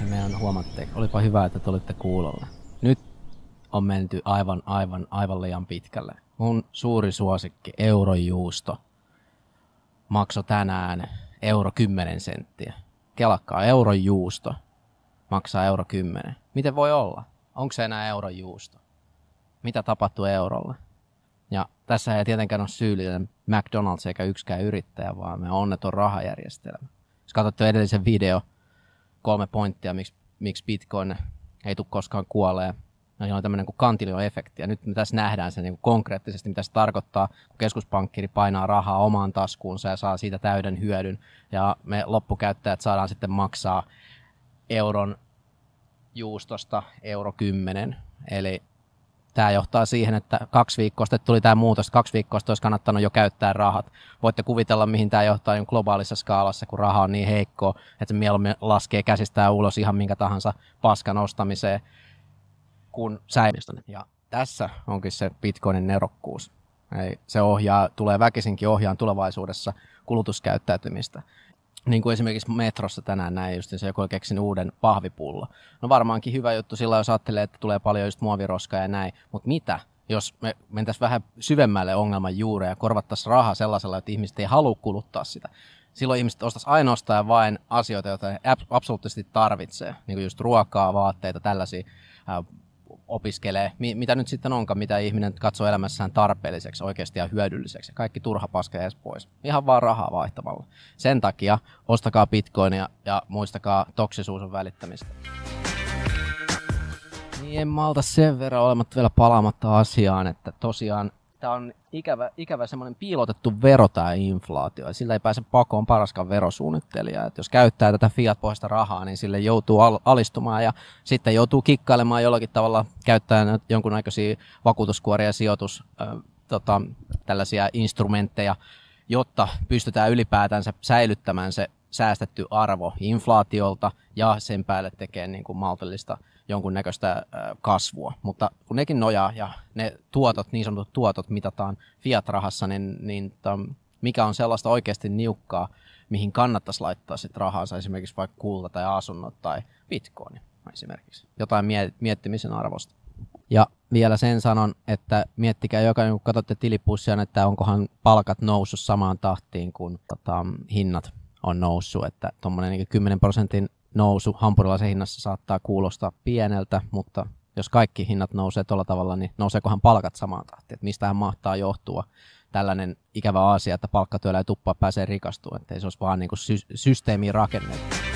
Niin me meidän huomatte, olipa hyvä, että tulitte kuulolle. Nyt on menty aivan, aivan, aivan liian pitkälle. Mun suuri suosikki, eurojuusto, Makso tänään euro 10 senttiä. Kelakkaa, eurojuusto maksaa euro 10. Miten voi olla? Onko se enää eurojuusto? Mitä tapahtuu eurolle? Ja tässä ei tietenkään ole syyllinen McDonald's eikä yksikään yrittäjä, vaan me onneton rahajärjestelmä. Jos katsotte edellisen video, kolme pointtia, miksi, miksi Bitcoin ei tule koskaan kuolee. No, on tämmöinen kuin kantilion ja nyt me tässä nähdään se niin kuin konkreettisesti, mitä se tarkoittaa, kun keskuspankkiri painaa rahaa omaan taskuunsa ja saa siitä täyden hyödyn, ja me loppukäyttäjät saadaan sitten maksaa euron juustosta euro 10, eli tämä johtaa siihen, että kaksi viikkoa sitten tuli tämä muutos, kaksi viikkoa sitten olisi kannattanut jo käyttää rahat. Voitte kuvitella, mihin tämä johtaa niin globaalissa skaalassa, kun raha on niin heikko, että se mieluummin laskee käsistään ulos ihan minkä tahansa paskan ostamiseen, kun säilystä. Ja tässä onkin se Bitcoinin nerokkuus. Ei, se ohjaa, tulee väkisinkin ohjaan tulevaisuudessa kulutuskäyttäytymistä niin kuin esimerkiksi metrossa tänään näin just se joku on keksinyt uuden pahvipullo. No varmaankin hyvä juttu sillä, jos ajattelee, että tulee paljon just muoviroskaa ja näin, mutta mitä, jos me mentäisiin vähän syvemmälle ongelman juureen ja korvattaisiin rahaa sellaisella, että ihmiset ei halua kuluttaa sitä. Silloin ihmiset ostaisi ainoastaan ja vain asioita, joita he absoluuttisesti tarvitsee, niin kuin just ruokaa, vaatteita, tällaisia opiskelee, mi- mitä nyt sitten onkaan, mitä ihminen katsoo elämässään tarpeelliseksi oikeasti ja hyödylliseksi. Kaikki turha paska edes pois. Ihan vaan rahaa vaihtamalla. Sen takia ostakaa bitcoinia ja muistakaa toksisuus on välittämistä. Niin en malta sen verran olemat vielä palaamatta asiaan, että tosiaan tämä on ikävä, ikävä semmoinen piilotettu vero tämä inflaatio. Sillä ei pääse pakoon paraskaan verosuunnittelija. Et jos käyttää tätä fiat-pohjasta rahaa, niin sille joutuu al- alistumaan ja sitten joutuu kikkailemaan jollakin tavalla käyttäen jonkunnäköisiä vakuutuskuoria ja sijoitus, äh, tota, tällaisia instrumentteja, jotta pystytään ylipäätänsä säilyttämään se säästetty arvo inflaatiolta ja sen päälle tekee niin kuin maltillista jonkunnäköistä kasvua, mutta kun nekin nojaa ja ne tuotot, niin sanotut tuotot mitataan fiat-rahassa, niin, niin tam, mikä on sellaista oikeasti niukkaa, mihin kannattaisi laittaa sit rahansa, esimerkiksi vaikka kulta tai asunnot tai bitcoin esimerkiksi. Jotain miettimisen arvosta. Ja vielä sen sanon, että miettikää jokainen, kun katsotte tilipussia, niin että onkohan palkat noussut samaan tahtiin kuin tota, hinnat on noussut. Että tuommoinen niin 10 prosentin nousu hampurilaisen hinnassa saattaa kuulostaa pieneltä, mutta jos kaikki hinnat nousee tuolla tavalla, niin nouseekohan palkat samaan tahtiin? Että mistähän mahtaa johtua tällainen ikävä asia, että palkkatyöllä ei tuppaa pääsee rikastumaan, että ei se olisi vaan niin kuin sy- systeemiin rakennettu.